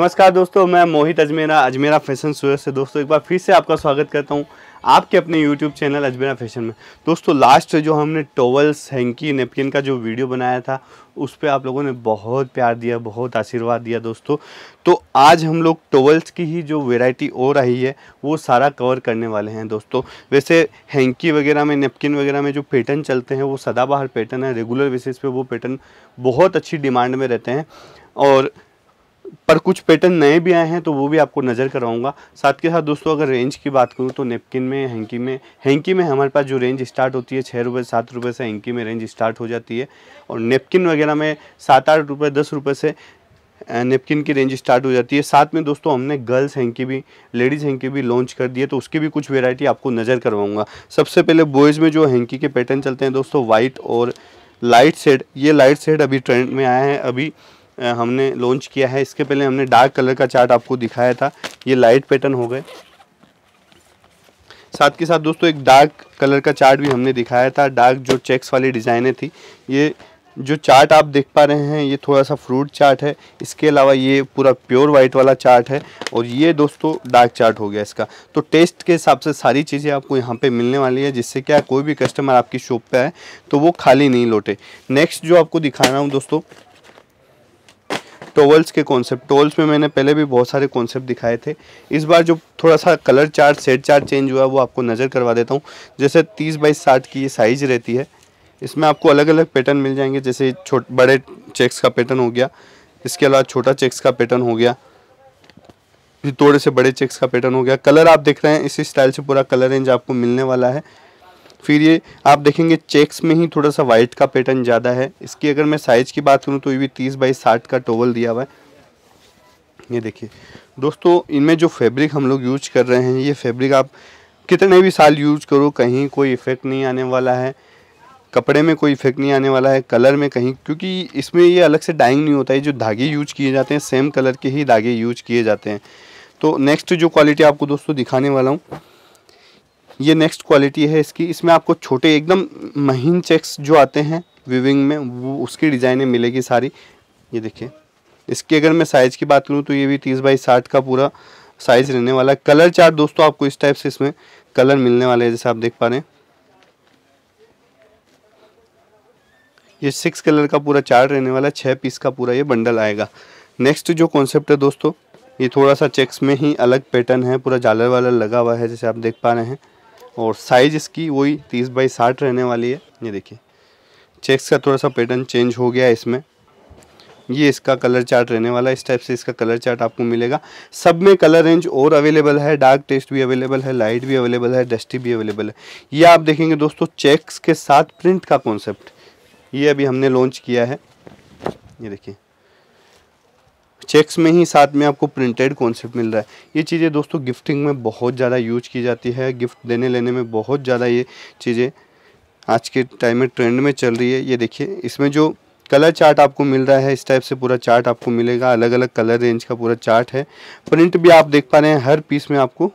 नमस्कार दोस्तों मैं मोहित अजमेरा अजमेरा फैशन सूरत से दोस्तों एक बार फिर से आपका स्वागत करता हूँ आपके अपने यूट्यूब चैनल अजमेरा फैशन में दोस्तों लास्ट जो हमने टोवल्स हैंकी नेपकिन का जो वीडियो बनाया था उस पर आप लोगों ने बहुत प्यार दिया बहुत आशीर्वाद दिया दोस्तों तो आज हम लोग टोवल्स की ही जो वेराइटी और आई है वो सारा कवर करने वाले हैं दोस्तों वैसे हैंकी वगैरह में नेपकिन वगैरह में जो पैटर्न चलते हैं वो सदाबहार पैटर्न है रेगुलर बेसिस पर वो पैटर्न बहुत अच्छी डिमांड में रहते हैं और पर कुछ पैटर्न नए भी आए हैं तो वो भी आपको नज़र कराऊंगा साथ के साथ दोस्तों अगर रेंज की बात करूँ तो नेपकिन में हैंकी में हैंकी में हमारे पास जो रेंज स्टार्ट होती है छः रुपये सात रुपये से हैंकी में रेंज स्टार्ट हो जाती है और नेपकिन वगैरह में सात आठ रुपये दस रुपये से नेपकिन की रेंज स्टार्ट हो जाती है साथ में दोस्तों हमने गर्ल्स हैंकी भी लेडीज़ हैंकी भी लॉन्च कर दी है तो उसकी भी कुछ वेरायटी आपको नज़र करवाऊँगा सबसे पहले बॉयज़ में जो हैंकी के पैटर्न चलते हैं दोस्तों वाइट और लाइट सेड ये लाइट सेड अभी ट्रेंड में आया है अभी हमने लॉन्च किया है इसके पहले हमने डार्क कलर का चार्ट आपको दिखाया था ये लाइट पैटर्न हो गए साथ के साथ दोस्तों एक डार्क कलर का चार्ट भी हमने दिखाया था डार्क जो चेक्स वाली डिज़ाइनें थी ये जो चार्ट आप देख पा रहे हैं ये थोड़ा सा फ्रूट चार्ट है इसके अलावा ये पूरा प्योर वाइट वाला चार्ट है और ये दोस्तों डार्क चार्ट हो गया इसका तो टेस्ट के हिसाब से सारी चीज़ें आपको यहाँ पे मिलने वाली है जिससे क्या कोई भी कस्टमर आपकी शॉप पे आए तो वो खाली नहीं लौटे नेक्स्ट जो आपको दिखा रहा हूँ दोस्तों टोवल्स के कॉन्सेप्ट टोल्स में मैंने पहले भी बहुत सारे कॉन्सेप्ट दिखाए थे इस बार जो थोड़ा सा colour chart set chart change हुआ है वो आपको नज़र करवा देता हूँ जैसे तीस बाई साठ की ये साइज़ रहती है इसमें आपको अलग अलग पैटर्न मिल जाएंगे जैसे छोट बड़े चेक्स का पैटर्न हो गया इसके अलावा छोटा चेक्स का पैटर्न हो गया थोड़े से बड़े चेक्स का पैटर्न हो गया कलर आप देख रहे हैं इसी स्टाइल से पूरा कलर रेंज आपको मिलने वाला है फिर ये आप देखेंगे चेक्स में ही थोड़ा सा वाइट का पैटर्न ज़्यादा है इसकी अगर मैं साइज़ की बात करूँ तो ये भी तीस बाई साठ का टोवल दिया हुआ है ये देखिए दोस्तों इनमें जो फैब्रिक हम लोग यूज कर रहे हैं ये फैब्रिक आप कितने भी साल यूज करो कहीं कोई इफ़ेक्ट नहीं आने वाला है कपड़े में कोई इफेक्ट नहीं आने वाला है कलर में कहीं क्योंकि इसमें ये अलग से डाइंग नहीं होता है जो धागे यूज किए जाते हैं सेम कलर के ही धागे यूज किए जाते हैं तो नेक्स्ट जो क्वालिटी आपको दोस्तों दिखाने वाला हूँ ये नेक्स्ट क्वालिटी है इसकी इसमें आपको छोटे एकदम महीन चेक्स जो आते हैं विविंग में वो उसकी डिज़ाइनें मिलेगी सारी ये देखिए इसकी अगर मैं साइज़ की बात करूँ तो ये भी तीस बाई साठ का पूरा साइज़ रहने वाला है कलर चार दोस्तों आपको इस टाइप से इसमें कलर मिलने वाले हैं जैसे आप देख पा रहे हैं ये सिक्स कलर का पूरा चार्ट रहने वाला है छः पीस का पूरा ये बंडल आएगा नेक्स्ट जो कॉन्सेप्ट है दोस्तों ये थोड़ा सा चेक्स में ही अलग पैटर्न है पूरा जालर वालर लगा हुआ है जैसे आप देख पा रहे हैं और साइज इसकी वही तीस बाई साठ रहने वाली है ये देखिए चेक्स का थोड़ा सा पैटर्न चेंज हो गया है इसमें ये इसका कलर चार्ट रहने वाला है इस टाइप से इसका कलर चार्ट आपको मिलेगा सब में कलर रेंज और अवेलेबल है डार्क टेस्ट भी अवेलेबल है लाइट भी अवेलेबल है डस्टी भी अवेलेबल है ये आप देखेंगे दोस्तों चेक्स के साथ प्रिंट का कॉन्सेप्ट ये अभी हमने लॉन्च किया है ये देखिए चेक्स में ही साथ में आपको प्रिंटेड कॉन्सेप्ट मिल रहा है ये चीज़ें दोस्तों गिफ्टिंग में बहुत ज़्यादा यूज की जाती है गिफ्ट देने लेने में बहुत ज़्यादा ये चीज़ें आज के टाइम में ट्रेंड में चल रही है ये देखिए इसमें जो कलर चार्ट आपको मिल रहा है इस टाइप से पूरा चार्ट आपको मिलेगा अलग अलग कलर रेंज का पूरा चार्ट है प्रिंट भी आप देख पा रहे हैं हर पीस में आपको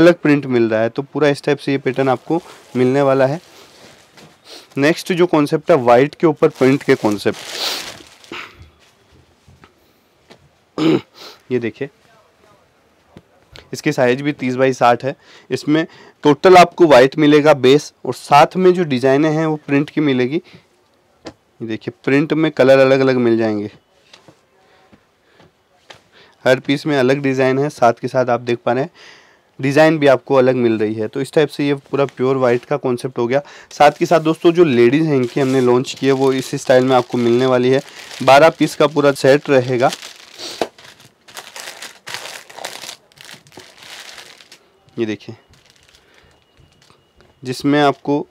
अलग प्रिंट मिल रहा है तो पूरा इस टाइप से ये पैटर्न आपको मिलने वाला है नेक्स्ट जो कॉन्सेप्ट है वाइट के ऊपर प्रिंट के कॉन्सेप्ट ये देखिए इसकी साइज भी तीस बाई साठ है इसमें टोटल आपको वाइट मिलेगा बेस और साथ में जो डिजाइने हैं वो प्रिंट की मिलेगी देखिए प्रिंट में कलर अलग अलग मिल जाएंगे हर पीस में अलग डिज़ाइन है साथ के साथ आप देख पा रहे हैं डिज़ाइन भी आपको अलग मिल रही है तो इस टाइप से ये पूरा प्योर वाइट का कॉन्सेप्ट हो गया साथ के साथ दोस्तों जो लेडीज़ हैं इनकी हमने लॉन्च की है वो इसी स्टाइल में आपको मिलने वाली है बारह पीस का पूरा सेट रहेगा ये देखिए जिसमें आपको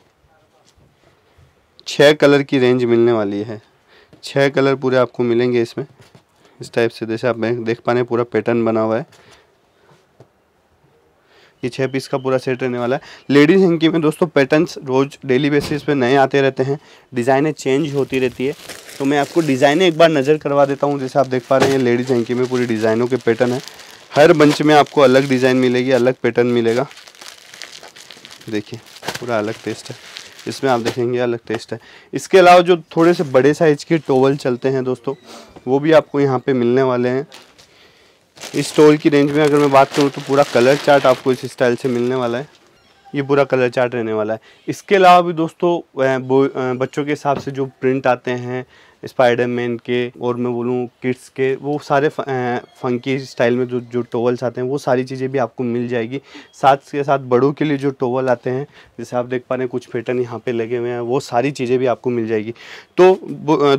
छः कलर की रेंज मिलने वाली है छः कलर पूरे आपको मिलेंगे इसमें इस टाइप से जैसे आप देख पा रहे हैं पूरा पैटर्न बना हुआ है ये छः पीस का पूरा सेट रहने वाला है लेडीज़ हैंकी में दोस्तों पैटर्न्स रोज़ डेली बेसिस पे नए आते रहते हैं डिज़ाइनें चेंज होती रहती है तो मैं आपको डिज़ाइनें एक बार नज़र करवा देता हूँ जैसे आप देख पा रहे हैं लेडीज़ हैंकी में पूरी डिज़ाइनों के पैटर्न है हर बंच में आपको अलग डिज़ाइन मिलेगी अलग पैटर्न मिलेगा देखिए पूरा अलग टेस्ट है इसमें आप देखेंगे अलग टेस्ट है इसके अलावा जो थोड़े से बड़े साइज के टोवल चलते हैं दोस्तों वो भी आपको यहाँ पे मिलने वाले हैं इस टोल की रेंज में अगर मैं बात करूँ तो पूरा कलर चार्ट आपको इस स्टाइल से मिलने वाला है ये पूरा कलर चार्ट रहने वाला है इसके अलावा भी दोस्तों बच्चों के हिसाब से जो प्रिंट आते हैं स्पाइडरमैन के और मैं बोलूँ किड्स के वो सारे फंकी स्टाइल में जो जो टोवल्स आते हैं वो सारी चीज़ें भी आपको मिल जाएगी साथ के साथ बड़ों के लिए जो टोवल आते हैं जैसे आप देख पा रहे हैं कुछ पैटर्न यहाँ पे लगे हुए हैं वो सारी चीज़ें भी आपको मिल जाएगी तो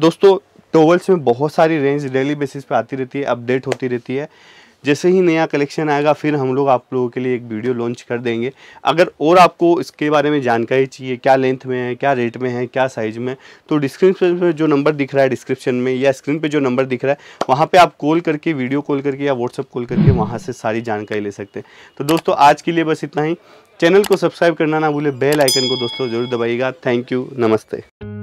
दोस्तों टोवल्स में बहुत सारी रेंज डेली बेसिस पर आती रहती है अपडेट होती रहती है जैसे ही नया कलेक्शन आएगा फिर हम लोग आप लोगों के लिए एक वीडियो लॉन्च कर देंगे अगर और आपको इसके बारे में जानकारी चाहिए क्या लेंथ में है क्या रेट में है क्या साइज़ में तो डिस्क्रिप्शन पर जो नंबर दिख रहा है डिस्क्रिप्शन में या स्क्रीन पर जो नंबर दिख रहा है वहाँ पर आप कॉल करके वीडियो कॉल करके या व्हाट्सअप कॉल करके वहाँ से सारी जानकारी ले सकते हैं तो दोस्तों आज के लिए बस इतना ही चैनल को सब्सक्राइब करना ना भूले बेल आइकन को दोस्तों जरूर दबाइएगा थैंक यू नमस्ते